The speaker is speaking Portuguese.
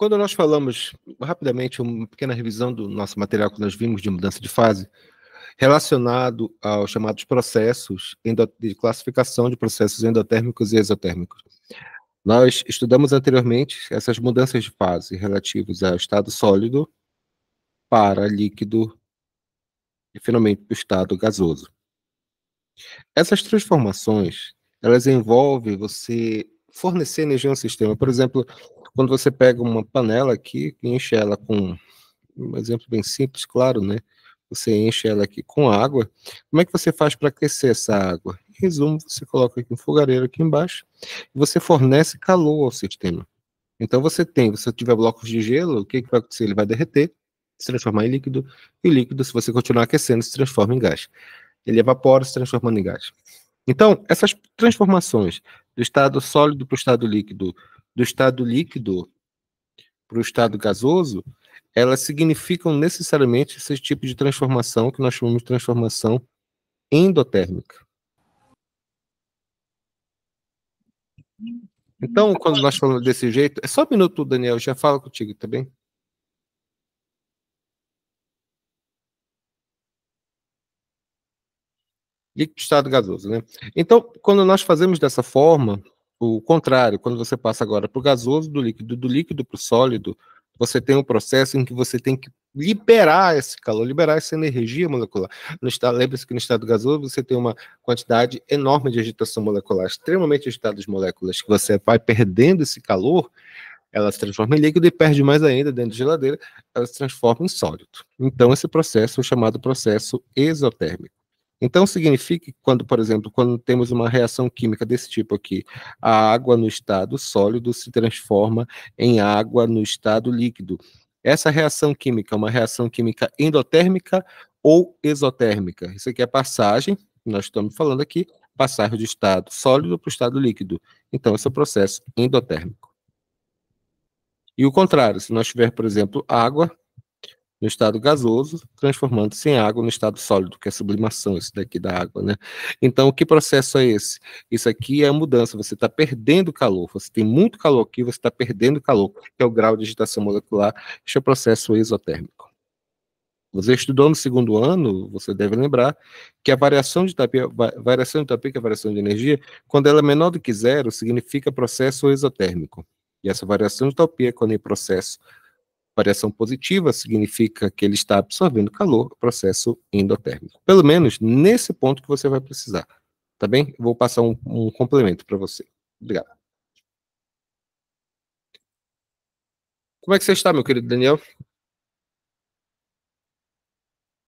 Quando nós falamos, rapidamente, uma pequena revisão do nosso material que nós vimos de mudança de fase, relacionado aos chamados processos de classificação de processos endotérmicos e exotérmicos. Nós estudamos anteriormente essas mudanças de fase relativas ao estado sólido para líquido e, finalmente, para o estado gasoso. Essas transformações, elas envolvem você fornecer energia no sistema. Por exemplo, quando você pega uma panela aqui e enche ela com um exemplo bem simples, claro, né? Você enche ela aqui com água. Como é que você faz para aquecer essa água? Em resumo, você coloca aqui um fogareiro aqui embaixo e você fornece calor ao sistema. Então você tem, se você tiver blocos de gelo, o que, que vai acontecer? Ele vai derreter, se transformar em líquido, e o líquido, se você continuar aquecendo, se transforma em gás. Ele evapora, se transformando em gás. Então, essas transformações do estado sólido para o estado líquido, do estado líquido para o estado gasoso, elas significam necessariamente esse tipo de transformação que nós chamamos de transformação endotérmica. Então, quando nós falamos desse jeito, é só um minuto, Daniel, já falo contigo, tá bem? líquido estado gasoso, né? Então, quando nós fazemos dessa forma, o contrário, quando você passa agora para o gasoso, do líquido, do líquido para o sólido, você tem um processo em que você tem que liberar esse calor, liberar essa energia molecular. Lembre-se que no estado gasoso você tem uma quantidade enorme de agitação molecular, extremamente agitadas moléculas, que você vai perdendo esse calor, ela se transforma em líquido e perde mais ainda dentro da geladeira, ela se transforma em sólido. Então, esse processo é chamado processo exotérmico. Então, significa que quando, por exemplo, quando temos uma reação química desse tipo aqui, a água no estado sólido se transforma em água no estado líquido. Essa reação química é uma reação química endotérmica ou exotérmica. Isso aqui é passagem, nós estamos falando aqui, passagem do estado sólido para o estado líquido. Então, esse é o processo endotérmico. E o contrário, se nós tiver, por exemplo, água no estado gasoso, transformando-se em água no estado sólido, que é sublimação, esse daqui da água, né? Então, que processo é esse? Isso aqui é a mudança, você está perdendo calor, você tem muito calor aqui, você está perdendo calor, que é o grau de agitação molecular, este é o processo isotérmico. Você estudou no segundo ano, você deve lembrar que a variação de tapia, variação de tapia, que é a variação de energia, quando ela é menor do que zero, significa processo exotérmico. E essa variação de entalpia é quando em processo Variação positiva significa que ele está absorvendo calor, processo endotérmico. Pelo menos nesse ponto que você vai precisar. Tá bem? vou passar um, um complemento para você. Obrigado. Como é que você está, meu querido Daniel?